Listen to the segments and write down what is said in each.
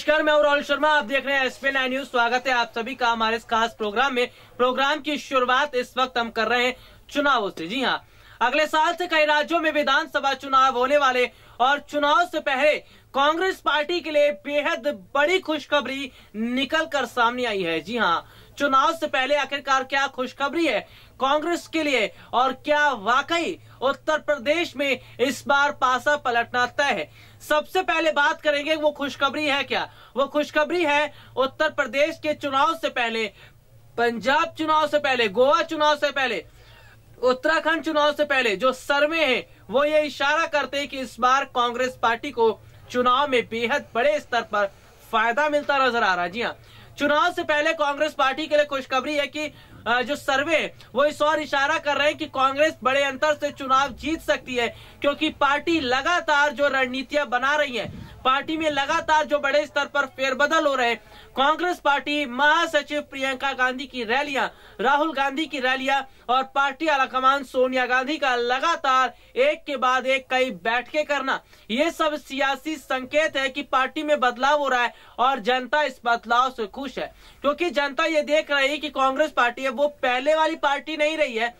नमस्कार मैं राहुल शर्मा आप देख रहे हैं एस पी न्यूज स्वागत है आप सभी का हमारे इस खास प्रोग्राम में प्रोग्राम की शुरुआत इस वक्त हम कर रहे हैं चुनावों से जी हाँ अगले साल से कई राज्यों में विधानसभा चुनाव होने वाले और चुनाव से पहले कांग्रेस पार्टी के लिए बेहद बड़ी खुशखबरी निकल कर सामने आई है जी हाँ चुनाव से पहले आखिरकार क्या खुशखबरी है कांग्रेस के लिए और क्या वाकई उत्तर प्रदेश में इस बार पासा पलटना तय है सबसे पहले बात करेंगे वो खुशखबरी है क्या वो खुशखबरी है उत्तर प्रदेश के चुनाव से पहले पंजाब चुनाव से पहले गोवा चुनाव से पहले उत्तराखंड चुनाव से पहले जो सर्वे है वो ये इशारा करते हैं कि इस बार कांग्रेस पार्टी को चुनाव में बेहद बड़े स्तर पर फायदा मिलता नजर आ रहा है जी हाँ चुनाव से पहले कांग्रेस पार्टी के लिए खुशखबरी है कि जो सर्वे वो इस और इशारा कर रहे हैं कि कांग्रेस बड़े अंतर से चुनाव जीत सकती है क्योंकि पार्टी लगातार जो रणनीतियां बना रही है पार्टी में लगातार जो बड़े स्तर पर फेरबदल हो रहे हैं कांग्रेस पार्टी महासचिव प्रियंका गांधी की रैलियां राहुल गांधी की रैलियां और पार्टी आलाकमान सोनिया गांधी का लगातार एक के बाद एक कई बैठकें करना ये सब सियासी संकेत है कि पार्टी में बदलाव हो रहा है और जनता इस बदलाव से खुश है क्योंकि जनता ये देख रही है कि कांग्रेस पार्टी है वो पहले वाली पार्टी नहीं रही है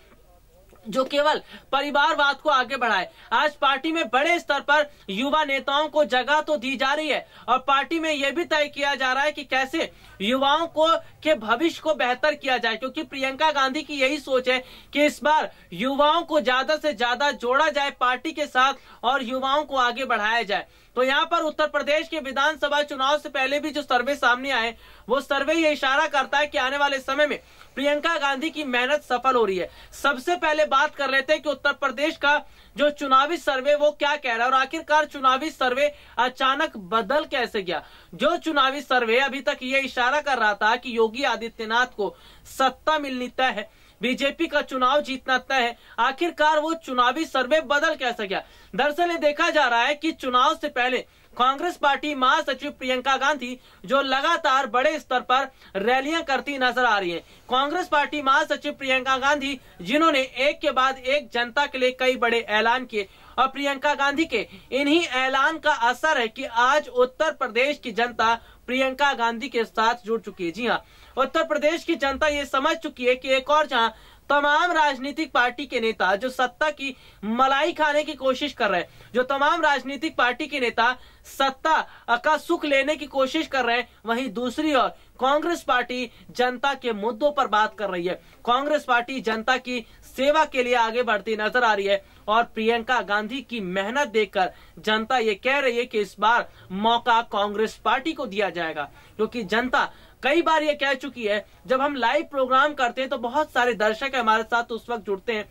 जो केवल परिवारवाद को आगे बढ़ाए आज पार्टी में बड़े स्तर पर युवा नेताओं को जगह तो दी जा रही है और पार्टी में यह भी तय किया जा रहा है कि कैसे युवाओं को के भविष्य को बेहतर किया जाए क्योंकि प्रियंका गांधी की यही सोच है कि इस बार युवाओं को ज्यादा से ज्यादा जोड़ा जाए पार्टी के साथ और युवाओं को आगे बढ़ाया जाए तो यहाँ पर उत्तर प्रदेश के विधानसभा चुनाव से पहले भी जो सर्वे सामने आए वो सर्वे ये इशारा करता है कि आने वाले समय में प्रियंका गांधी की मेहनत सफल हो रही है सबसे पहले बात कर लेते हैं कि उत्तर प्रदेश का जो चुनावी सर्वे वो क्या कह रहा है और आखिरकार चुनावी सर्वे अचानक बदल कैसे गया जो चुनावी सर्वे अभी तक ये इशारा कर रहा था कि योगी आदित्यनाथ को सत्ता मिलनी तय है बीजेपी का चुनाव जीतना तय है आखिरकार वो चुनावी सर्वे बदल कैसे गया दरअसल ये देखा जा रहा है कि चुनाव से पहले कांग्रेस पार्टी महासचिव प्रियंका गांधी जो लगातार बड़े स्तर पर रैलियां करती नजर आ रही हैं। कांग्रेस पार्टी महासचिव प्रियंका गांधी जिन्होंने एक के बाद एक जनता के लिए कई बड़े ऐलान किए और प्रियंका गांधी के इन्हीं ऐलान का असर है कि आज उत्तर प्रदेश की जनता प्रियंका गांधी के साथ जुड़ चुकी है जी हाँ उत्तर प्रदेश की जनता ये समझ चुकी है कि एक और जहां तमाम राजनीतिक पार्टी के नेता जो सत्ता की मलाई खाने की कोशिश कर रहे हैं जो तमाम राजनीतिक पार्टी के नेता सत्ता का सुख लेने की कोशिश कर रहे हैं वहीं दूसरी ओर कांग्रेस पार्टी जनता के मुद्दों पर बात कर रही है कांग्रेस पार्टी जनता की सेवा के लिए आगे बढ़ती नजर आ रही है और प्रियंका गांधी की मेहनत देखकर जनता ये कह रही है कि इस बार मौका कांग्रेस पार्टी को दिया जाएगा क्योंकि जनता कई बार ये कह चुकी है जब हम लाइव प्रोग्राम करते हैं तो बहुत सारे दर्शक हमारे साथ उस वक्त जुड़ते हैं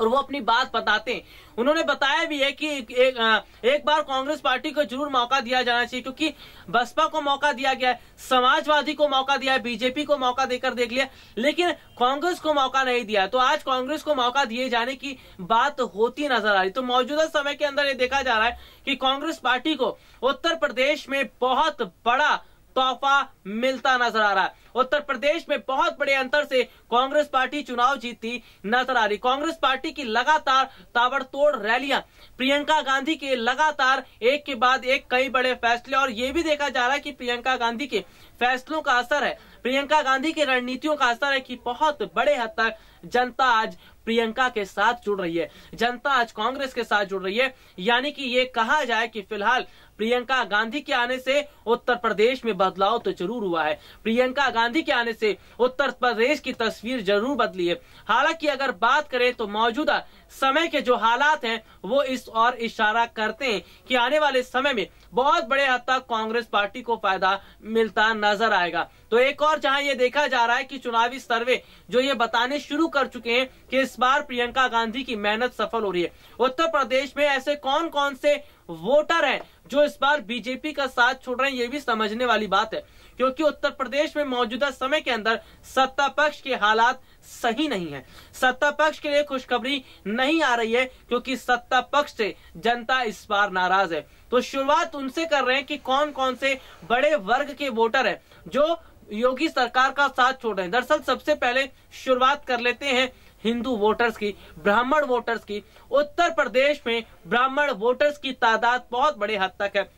और वो अपनी बात बताते हैं उन्होंने बताया भी है कि एक, एक, एक बार कांग्रेस पार्टी को जरूर मौका दिया जाना चाहिए क्योंकि बसपा को मौका दिया गया है समाजवादी को मौका दिया है बीजेपी को मौका देकर देख लिया लेकिन कांग्रेस को मौका नहीं दिया तो आज कांग्रेस को मौका दिए जाने की बात होती नजर आ रही तो मौजूदा समय के अंदर ये देखा जा रहा है कि कांग्रेस पार्टी को उत्तर प्रदेश में बहुत बड़ा तोहफा मिलता नजर आ रहा है उत्तर प्रदेश में बहुत बड़े अंतर से कांग्रेस पार्टी चुनाव जीती नजर आ रही कांग्रेस पार्टी की लगातार ताबड़तोड़ रैलियां प्रियंका गांधी के लगातार एक के बाद एक कई बड़े फैसले और ये भी देखा जा रहा है कि प्रियंका गांधी के फैसलों का असर है प्रियंका गांधी की रणनीतियों का असर है कि बहुत बड़े हद तक जनता आज प्रियंका के साथ जुड़ रही है जनता आज कांग्रेस के साथ जुड़ रही है यानी कि ये कहा जाए कि फिलहाल प्रियंका गांधी के आने से उत्तर प्रदेश में बदलाव तो जरूर हुआ है प्रियंका गांधी के आने से उत्तर प्रदेश की तस्वीर जरूर बदली है हालांकि अगर बात करें तो मौजूदा समय के जो हालात हैं वो इस और इशारा करते हैं कि आने वाले समय में बहुत बड़े हद तक कांग्रेस पार्टी को फायदा मिलता नजर आएगा तो एक और जहां ये देखा जा रहा है कि चुनावी सर्वे जो ये बताने शुरू कर चुके हैं कि इस बार प्रियंका गांधी की मेहनत सफल हो रही है उत्तर प्रदेश में ऐसे कौन कौन से वोटर हैं जो इस बार बीजेपी का साथ छोड़ रहे हैं ये भी समझने वाली बात है क्योंकि उत्तर प्रदेश में मौजूदा समय के अंदर सत्ता पक्ष के हालात सही नहीं है सत्ता पक्ष के लिए खुशखबरी नहीं आ रही है क्योंकि सत्ता पक्ष से जनता इस बार नाराज है तो शुरुआत उनसे कर रहे हैं कि कौन कौन से बड़े वर्ग के वोटर है जो योगी सरकार का साथ छोड़ रहे हैं दरअसल सबसे पहले शुरुआत कर लेते हैं हिंदू वोटर्स की ब्राह्मण वोटर्स की उत्तर प्रदेश में ब्राह्मण वोटर्स की तादाद बहुत बड़े हद तक है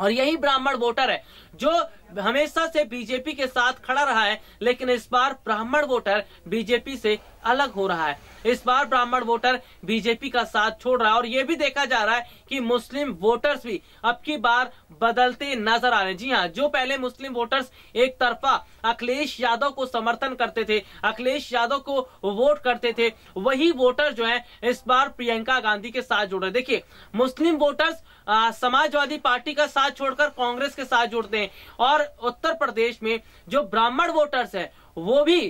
और यही ब्राह्मण वोटर है जो हमेशा से बीजेपी के साथ खड़ा रहा है लेकिन इस बार ब्राह्मण वोटर बीजेपी से अलग हो रहा है इस बार ब्राह्मण वोटर बीजेपी का साथ छोड़ रहा है और ये भी देखा जा रहा है कि मुस्लिम वोटर्स भी अब की बार बदलते नजर आ रहे हैं जी हाँ जो पहले मुस्लिम वोटर्स एक तरफा अखिलेश यादव को समर्थन करते थे अखिलेश यादव को वोट करते थे वही वोटर जो है इस बार प्रियंका गांधी के साथ जुड़ रहे देखिए मुस्लिम वोटर्स समाजवादी पार्टी का साथ छोड़कर कांग्रेस के साथ जुड़ते हैं और और उत्तर प्रदेश में जो ब्राह्मण वोटर्स है वो भी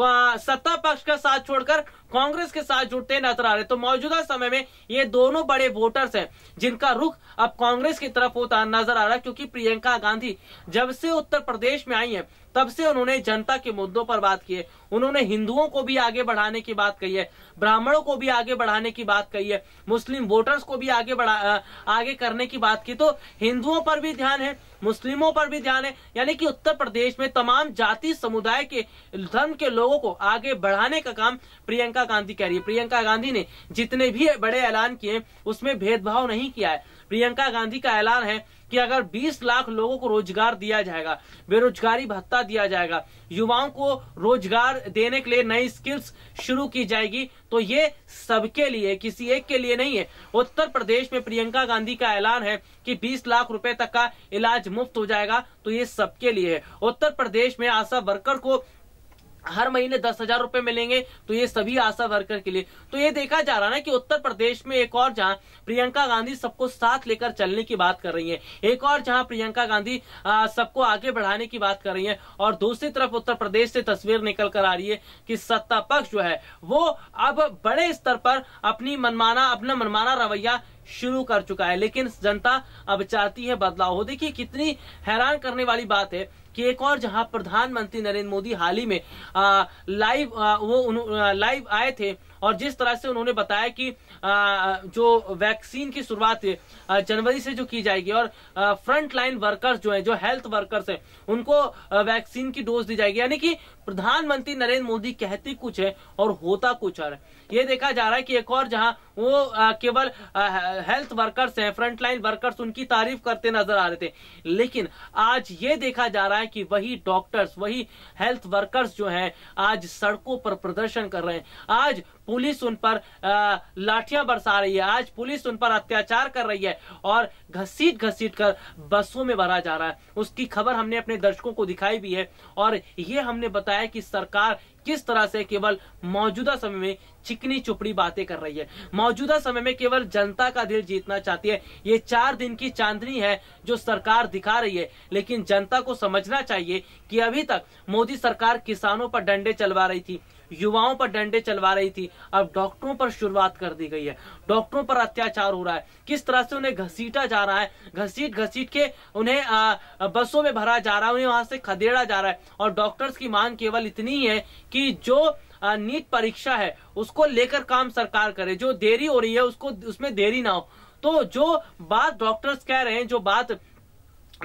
सत्ता पक्ष का साथ छोड़कर कांग्रेस के साथ जुड़ते नजर आ रहे तो मौजूदा समय में ये दोनों बड़े वोटर्स हैं जिनका रुख अब कांग्रेस की तरफ होता नजर आ रहा है क्योंकि प्रियंका गांधी जब से उत्तर प्रदेश में आई है तब से उन्होंने जनता के मुद्दों पर बात की है उन्होंने हिंदुओं को भी आगे बढ़ाने की बात कही है ब्राह्मणों को भी आगे बढ़ाने की बात कही है मुस्लिम वोटर्स को भी आगे बढ़ा आगे करने की बात की तो हिंदुओं पर भी ध्यान है मुस्लिमों पर भी ध्यान है यानी कि उत्तर प्रदेश में तमाम जाति समुदाय के धर्म के लोगों को आगे बढ़ाने का काम प्रियंका प्रियंका गांधी कह रही है प्रियंका गांधी ने जितने भी बड़े ऐलान किए उसमें भेदभाव नहीं किया है प्रियंका गांधी का ऐलान है कि अगर 20 लाख लोगों को रोजगार दिया जाएगा बेरोजगारी भत्ता दिया जाएगा युवाओं को रोजगार देने के लिए नई स्किल्स शुरू की जाएगी तो ये सबके लिए किसी एक के लिए नहीं है उत्तर प्रदेश में प्रियंका गांधी का ऐलान है कि 20 लाख रुपए तक का इलाज मुफ्त हो जाएगा तो ये सबके लिए है उत्तर प्रदेश में आशा वर्कर को हर महीने दस हजार रूपये मिलेंगे तो ये सभी आशा वर्कर के लिए तो ये देखा जा रहा है कि उत्तर प्रदेश में एक और जहां प्रियंका गांधी सबको साथ लेकर चलने की बात कर रही है एक और जहां प्रियंका गांधी सबको आगे बढ़ाने की बात कर रही है और दूसरी तरफ उत्तर प्रदेश से तस्वीर निकल कर आ रही है कि सत्ता पक्ष जो है वो अब बड़े स्तर पर अपनी मनमाना अपना मनमाना रवैया शुरू कर चुका है लेकिन जनता अब चाहती है बदलाव हो देखिए कितनी हैरान करने वाली बात है कि एक और जहां प्रधानमंत्री नरेंद्र मोदी हाल ही में आ, लाइव आ, वो लाइव आए थे और जिस तरह से उन्होंने बताया कि आ, जो वैक्सीन की शुरुआत जनवरी से जो की जाएगी और फ्रंट लाइन वर्कर्स जो हैं जो हेल्थ वर्कर्स हैं उनको वैक्सीन की डोज दी जाएगी यानी कि प्रधानमंत्री नरेंद्र मोदी कहती कुछ है और होता कुछ और ये देखा जा रहा है कि एक और जहां वो केवल हेल्थ वर्कर्स हैं फ्रंटलाइन वर्कर्स उनकी तारीफ करते नजर आ रहे थे लेकिन आज ये देखा जा रहा है कि वही डॉक्टर्स वही हेल्थ वर्कर्स जो हैं आज सड़कों पर प्रदर्शन कर रहे हैं आज पुलिस उन पर लाठियां बरसा रही है आज पुलिस उन पर अत्याचार कर रही है और घसीट घसीट कर बसों में भरा जा रहा है उसकी खबर हमने अपने दर्शकों को दिखाई भी है और ये हमने बताया है कि सरकार किस तरह से केवल मौजूदा समय में चिकनी चुपड़ी बातें कर रही है मौजूदा समय में केवल जनता का दिल जीतना चाहती है ये चार दिन की चांदनी है जो सरकार दिखा रही है लेकिन जनता को समझना चाहिए कि अभी तक मोदी सरकार किसानों पर डंडे चलवा रही थी युवाओं पर डंडे चलवा रही थी अब डॉक्टरों पर शुरुआत कर दी गई है डॉक्टरों पर अत्याचार हो रहा है किस तरह से उन्हें घसीटा जा रहा है घसीट घसीट के उन्हें आ, बसों में भरा जा रहा है उन्हें वहां से खदेड़ा जा रहा है और डॉक्टर्स की मांग केवल इतनी है कि जो नीट परीक्षा है उसको लेकर काम सरकार करे जो देरी हो रही है उसको उसमें देरी ना हो तो जो बात डॉक्टर्स कह रहे हैं जो बात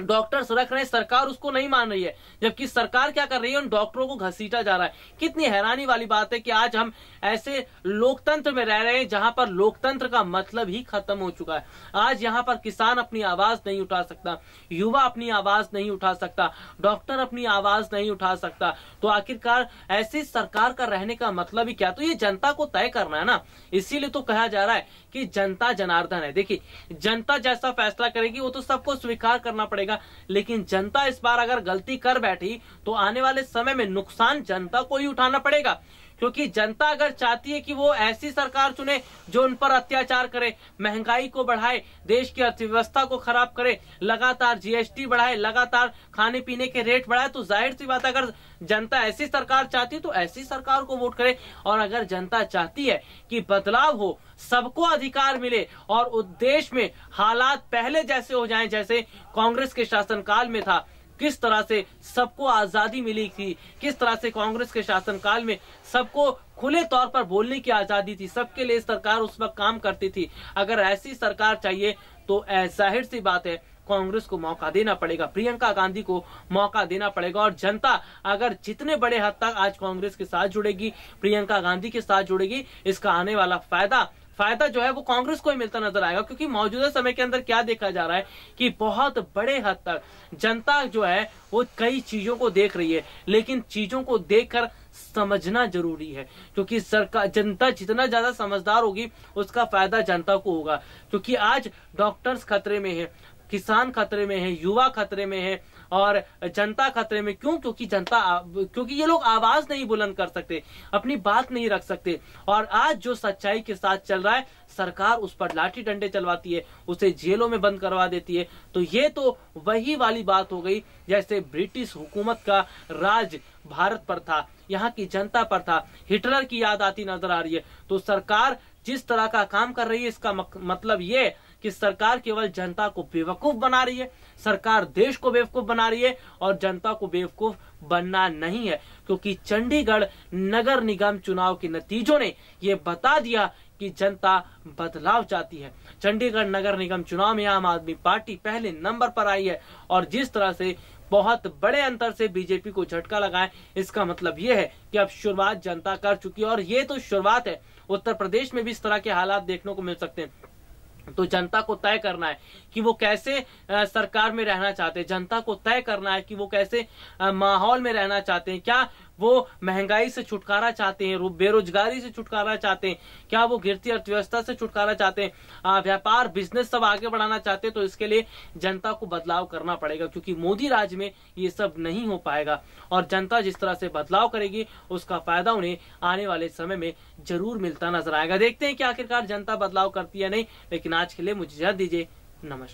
डॉक्टर्स रख रहे हैं सरकार उसको नहीं मान रही है जबकि सरकार क्या कर रही है उन डॉक्टरों को घसीटा जा रहा है कितनी हैरानी वाली बात है कि आज हम ऐसे लोकतंत्र में रह रहे हैं जहां पर लोकतंत्र का मतलब ही खत्म हो चुका है आज यहां पर किसान अपनी आवाज नहीं उठा सकता युवा अपनी आवाज नहीं उठा सकता डॉक्टर अपनी आवाज नहीं उठा सकता तो आखिरकार ऐसी सरकार का रहने का मतलब ही क्या तो ये जनता को तय करना है ना इसीलिए तो कहा जा रहा है कि जनता जनार्दन है देखिए जनता जैसा फैसला करेगी वो तो सबको स्वीकार करना पड़ेगा पड़ेगा लेकिन जनता इस बार अगर गलती कर बैठी तो आने वाले समय में नुकसान जनता को ही उठाना पड़ेगा क्योंकि जनता अगर चाहती है कि वो ऐसी सरकार चुने जो उन पर अत्याचार करे महंगाई को बढ़ाए देश की अर्थव्यवस्था को खराब करे लगातार जीएसटी बढ़ाए लगातार खाने पीने के रेट बढ़ाए तो जाहिर सी बात अगर जनता ऐसी सरकार चाहती है तो ऐसी सरकार को वोट करे और अगर जनता चाहती है कि बदलाव हो सबको अधिकार मिले और उद्देश्य में हालात पहले जैसे हो जाएं जैसे कांग्रेस के शासनकाल में था किस तरह से सबको आजादी मिली थी किस तरह से कांग्रेस के शासनकाल में सबको खुले तौर पर बोलने की आजादी थी सबके लिए सरकार उस वक्त काम करती थी अगर ऐसी सरकार चाहिए तो जाहिर सी बात है कांग्रेस को मौका देना पड़ेगा प्रियंका गांधी को मौका देना पड़ेगा और जनता अगर जितने बड़े हद तक आज कांग्रेस के साथ जुड़ेगी प्रियंका गांधी के साथ जुड़ेगी इसका आने वाला फायदा फायदा जो है वो कांग्रेस को ही मिलता नजर आएगा क्योंकि मौजूदा समय के अंदर क्या देखा जा रहा है कि बहुत बड़े हद तक जनता जो है वो कई चीजों को देख रही है लेकिन चीजों को देखकर समझना जरूरी है क्योंकि सरकार जनता जितना ज्यादा समझदार होगी उसका फायदा जनता को होगा क्योंकि आज डॉक्टर्स खतरे में है किसान खतरे में है युवा खतरे में है और जनता खतरे में क्यों क्योंकि जनता क्योंकि ये लोग आवाज नहीं बुलंद कर सकते अपनी बात नहीं रख सकते और आज जो सच्चाई के साथ चल रहा है सरकार उस पर लाठी डंडे चलवाती है उसे जेलों में बंद करवा देती है तो ये तो वही वाली बात हो गई जैसे ब्रिटिश हुकूमत का राज भारत पर था यहाँ की जनता पर था हिटलर की याद आती नजर आ रही है तो सरकार जिस तरह का काम कर रही है इसका मतलब ये कि सरकार केवल जनता को बेवकूफ बना रही है सरकार देश को बेवकूफ बना रही है और जनता को बेवकूफ बनना नहीं है क्योंकि चंडीगढ़ नगर निगम चुनाव के नतीजों ने ये बता दिया कि जनता बदलाव चाहती है चंडीगढ़ नगर निगम चुनाव में आम आदमी पार्टी पहले नंबर पर आई है और जिस तरह से बहुत बड़े अंतर से बीजेपी को झटका लगाए इसका मतलब यह है कि अब शुरुआत जनता कर चुकी है और ये तो शुरुआत है उत्तर प्रदेश में भी इस तरह के हालात देखने को मिल सकते हैं तो जनता को तय करना है कि वो कैसे सरकार में रहना चाहते हैं जनता को तय करना है कि वो कैसे माहौल में रहना चाहते हैं क्या वो महंगाई से छुटकारा चाहते हैं बेरोजगारी से छुटकारा चाहते हैं क्या वो गिरती अर्थव्यवस्था से छुटकारा चाहते हैं व्यापार बिजनेस सब आगे बढ़ाना चाहते हैं तो इसके लिए जनता को बदलाव करना पड़ेगा क्योंकि मोदी राज में ये सब नहीं हो पाएगा और जनता जिस तरह से बदलाव करेगी उसका फायदा उन्हें आने वाले समय में जरूर मिलता नजर आएगा देखते हैं कि आखिरकार जनता बदलाव करती है नहीं लेकिन आज के लिए मुझे जय दीजिए नमस्कार